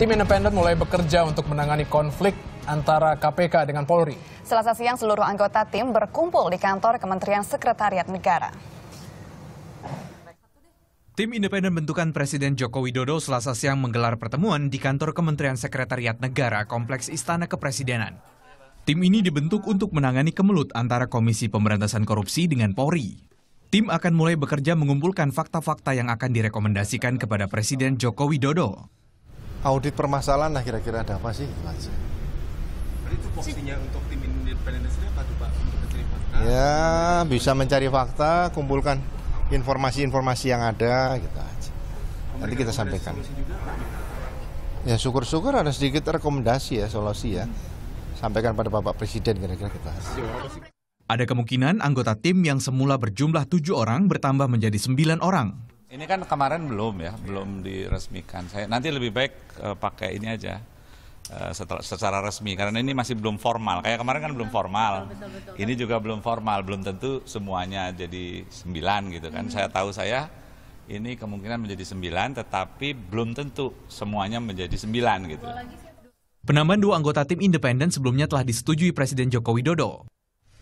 Tim independen mulai bekerja untuk menangani konflik antara KPK dengan Polri. Selasa siang seluruh anggota tim berkumpul di kantor Kementerian Sekretariat Negara. Tim independen bentukan Presiden Joko Widodo selasa siang menggelar pertemuan di kantor Kementerian Sekretariat Negara Kompleks Istana Kepresidenan. Tim ini dibentuk untuk menangani kemelut antara Komisi Pemberantasan Korupsi dengan Polri. Tim akan mulai bekerja mengumpulkan fakta-fakta yang akan direkomendasikan kepada Presiden Joko Widodo audit permasalahan lah kira-kira ada apa sih itu Itu fungsinya untuk tim independen sendiri apa tuh Pak? Untuk mencari fakta? Ya, bisa mencari fakta, kumpulkan informasi-informasi yang ada gitu aja. Nanti kita sampaikan. Ya syukur-syukur ada sedikit rekomendasi ya, solusi ya. Sampaikan pada Bapak Presiden kira-kira kita. Gitu iya, ada kemungkinan anggota tim yang semula berjumlah tujuh orang bertambah menjadi sembilan orang. Ini kan kemarin belum ya, belum diresmikan. Saya nanti lebih baik uh, pakai ini aja eh, setelah, secara resmi karena ini masih belum formal. Kayak kemarin kan belum formal. Betul, betul, betul, ini juga belum formal, belum tentu semuanya jadi sembilan gitu kan. Hmm. Saya tahu saya ini kemungkinan menjadi sembilan, tetapi belum tentu semuanya menjadi sembilan gitu. Penambahan dua anggota tim independen sebelumnya telah disetujui Presiden Joko Widodo.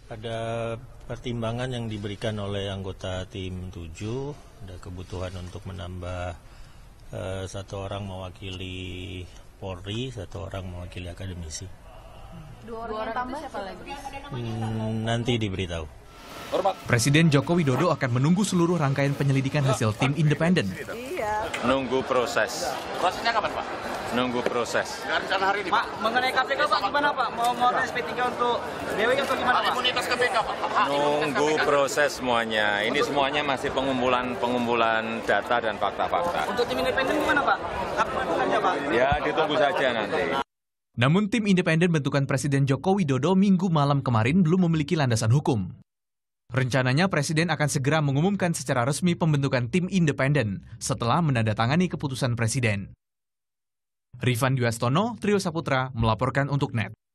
Ada pertimbangan yang diberikan oleh anggota tim 7, ada kebutuhan untuk menambah uh, satu orang mewakili Polri, satu orang mewakili akademisi. Dua orang, Dua orang tambah siapa lagi? Hmm, nanti diberitahu. Presiden Joko Widodo akan menunggu seluruh rangkaian penyelidikan hasil tim independen. Nunggu proses. Prosesnya kapan Pak? Nunggu proses. Rencana hari ini. Pak, mengenai KPK Pak gimana Pak? Mau mau tes 3 untuk Dewi atau gimana Pak? Imunitas KPK Pak. Nunggu proses semuanya. Ini semuanya masih pengumpulan pengumpulan data dan fakta-fakta. Untuk tim independen gimana Pak? Kapan saja Pak? Ya ditunggu saja nanti. Namun tim independen bentukan Presiden Joko Widodo minggu malam kemarin belum memiliki landasan hukum. Rencananya Presiden akan segera mengumumkan secara resmi pembentukan tim independen setelah menandatangani keputusan Presiden. Rifan Dwi Trio Saputra, melaporkan untuk NET.